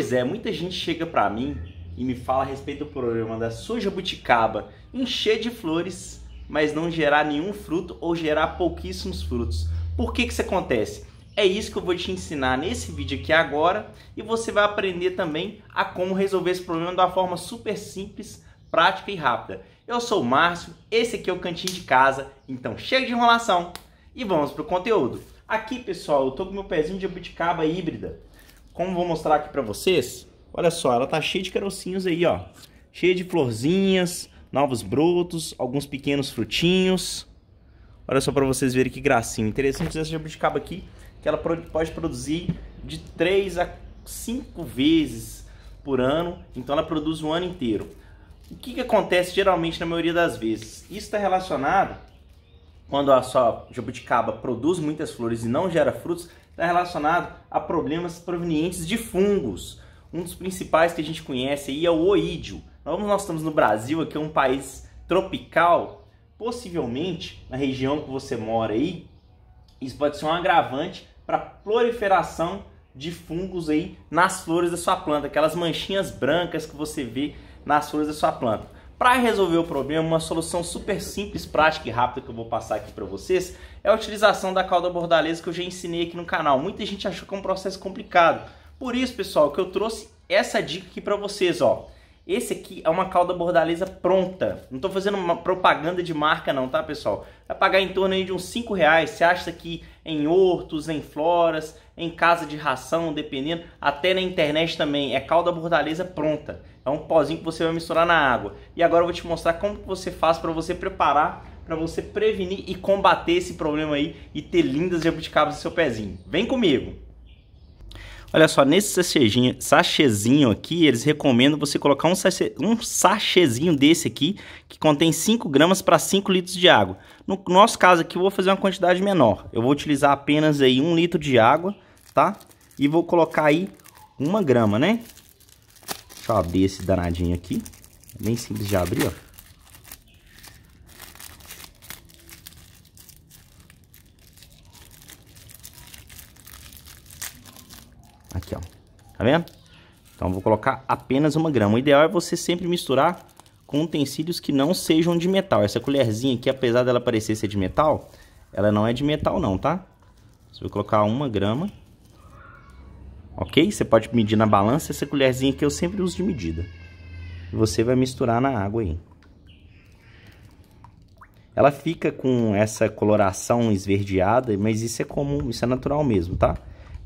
Pois é, muita gente chega para mim e me fala a respeito do problema da sua jabuticaba encher de flores, mas não gerar nenhum fruto ou gerar pouquíssimos frutos. Por que que isso acontece? É isso que eu vou te ensinar nesse vídeo aqui agora e você vai aprender também a como resolver esse problema de uma forma super simples, prática e rápida. Eu sou o Márcio, esse aqui é o Cantinho de Casa, então chega de enrolação e vamos pro conteúdo. Aqui, pessoal, eu tô com meu pezinho de jabuticaba híbrida como vou mostrar aqui para vocês, olha só, ela tá cheia de carocinhos aí, ó. Cheia de florzinhas, novos brotos, alguns pequenos frutinhos. Olha só para vocês verem que gracinha. Interessante essa jabuticaba aqui, que ela pode produzir de 3 a 5 vezes por ano. Então ela produz um ano inteiro. O que, que acontece geralmente na maioria das vezes? Isso está relacionado quando a sua jabuticaba produz muitas flores e não gera frutos, está relacionado a problemas provenientes de fungos. Um dos principais que a gente conhece aí é o oídio. Como nós estamos no Brasil, aqui é um país tropical, possivelmente na região que você mora aí, isso pode ser um agravante para proliferação de fungos aí nas flores da sua planta, aquelas manchinhas brancas que você vê nas flores da sua planta. Para resolver o problema, uma solução super simples, prática e rápida que eu vou passar aqui para vocês é a utilização da calda bordalesa que eu já ensinei aqui no canal. Muita gente achou que é um processo complicado. Por isso, pessoal, que eu trouxe essa dica aqui para vocês, ó. Esse aqui é uma calda bordalesa pronta. Não estou fazendo uma propaganda de marca não, tá, pessoal? Vai pagar em torno aí de uns 5 reais. Você acha isso aqui em hortos, em floras, em casa de ração, dependendo, até na internet também, é calda bordaleza pronta. É um pozinho que você vai misturar na água. E agora eu vou te mostrar como que você faz para você preparar, para você prevenir e combater esse problema aí e ter lindas jabuticabas no seu pezinho. Vem comigo! Olha só, nesse sachezinho aqui, eles recomendam você colocar um, sachê, um desse aqui, que contém 5 gramas para 5 litros de água. No nosso caso aqui, eu vou fazer uma quantidade menor. Eu vou utilizar apenas aí 1 um litro de água, tá? E vou colocar aí 1 grama, né? Deixa eu abrir esse danadinho aqui. É bem simples de abrir, ó. Tá vendo? Então, vou colocar apenas uma grama. O ideal é você sempre misturar com utensílios que não sejam de metal. Essa colherzinha aqui, apesar dela parecer ser de metal, ela não é de metal não, tá? Você vai colocar uma grama. Ok? Você pode medir na balança. Essa colherzinha que eu sempre uso de medida. E você vai misturar na água aí. Ela fica com essa coloração esverdeada, mas isso é comum, isso é natural mesmo, tá?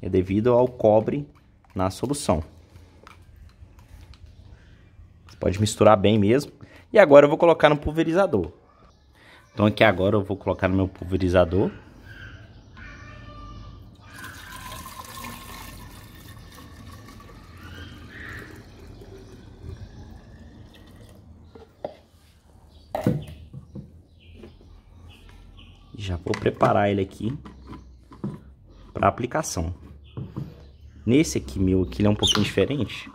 É devido ao cobre na solução. Você pode misturar bem mesmo. E agora eu vou colocar no pulverizador. Então aqui agora eu vou colocar no meu pulverizador. já vou preparar ele aqui para aplicação. Nesse aqui meu, que ele é um pouquinho diferente,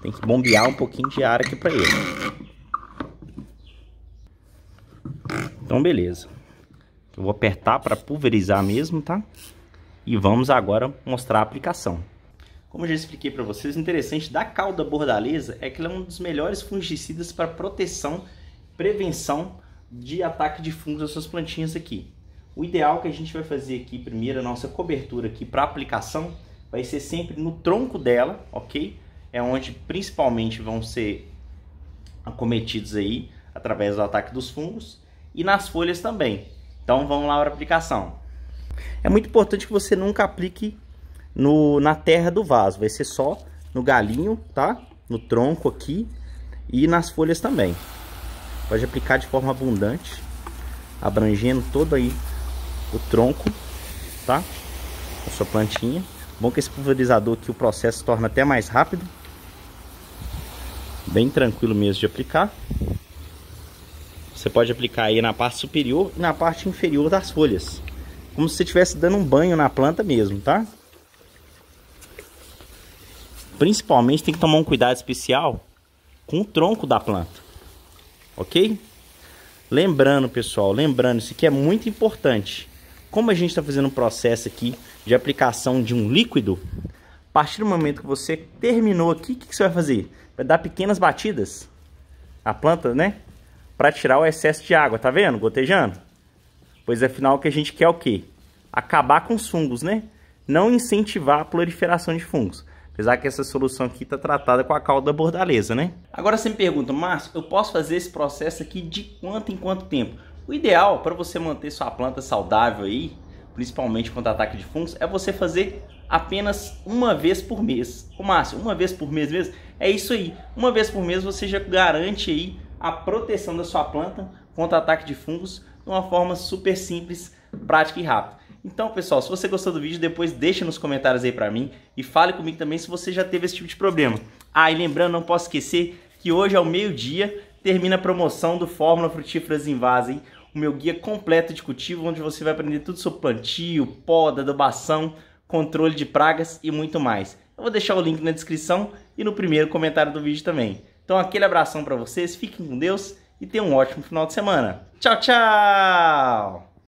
tem que bombear um pouquinho de ar aqui para ele. Então beleza. Eu vou apertar para pulverizar mesmo, tá? E vamos agora mostrar a aplicação. Como eu já expliquei para vocês, o interessante da cauda bordaleza é que ela é um dos melhores fungicidas para proteção, prevenção de ataque de fungos às suas plantinhas aqui. O ideal é que a gente vai fazer aqui primeiro a nossa cobertura aqui para aplicação vai ser sempre no tronco dela, ok? É onde principalmente vão ser acometidos aí através do ataque dos fungos e nas folhas também. Então vamos lá para a aplicação. É muito importante que você nunca aplique no, na terra do vaso, vai ser só no galinho, tá? No tronco aqui e nas folhas também. Pode aplicar de forma abundante, abrangendo todo aí o tronco, tá? A sua plantinha. Bom que esse pulverizador aqui o processo torna até mais rápido. Bem tranquilo mesmo de aplicar. Você pode aplicar aí na parte superior e na parte inferior das folhas. Como se você estivesse dando um banho na planta mesmo, tá? Principalmente tem que tomar um cuidado especial com o tronco da planta. Ok? Lembrando, pessoal, lembrando, isso aqui é muito importante como a gente está fazendo um processo aqui de aplicação de um líquido, a partir do momento que você terminou aqui, o que, que você vai fazer? Vai dar pequenas batidas na planta, né? Para tirar o excesso de água, tá vendo? Gotejando. Pois afinal é, o que a gente quer é o quê? Acabar com os fungos, né? Não incentivar a proliferação de fungos. Apesar que essa solução aqui está tratada com a cauda bordaleza, né? Agora você me pergunta, Márcio, eu posso fazer esse processo aqui de quanto em quanto tempo? O ideal para você manter sua planta saudável aí, principalmente contra ataque de fungos, é você fazer apenas uma vez por mês. O máximo, uma vez por mês mesmo? É isso aí. Uma vez por mês você já garante aí a proteção da sua planta contra ataque de fungos de uma forma super simples, prática e rápida. Então, pessoal, se você gostou do vídeo, depois deixa nos comentários aí para mim e fale comigo também se você já teve esse tipo de problema. Ah, e lembrando, não posso esquecer que hoje ao meio-dia termina a promoção do Fórmula Frutíferas em Vase, hein? o meu guia completo de cultivo, onde você vai aprender tudo sobre plantio, poda, adubação, controle de pragas e muito mais. Eu vou deixar o link na descrição e no primeiro comentário do vídeo também. Então aquele abração para vocês, fiquem com Deus e tenham um ótimo final de semana. Tchau, tchau!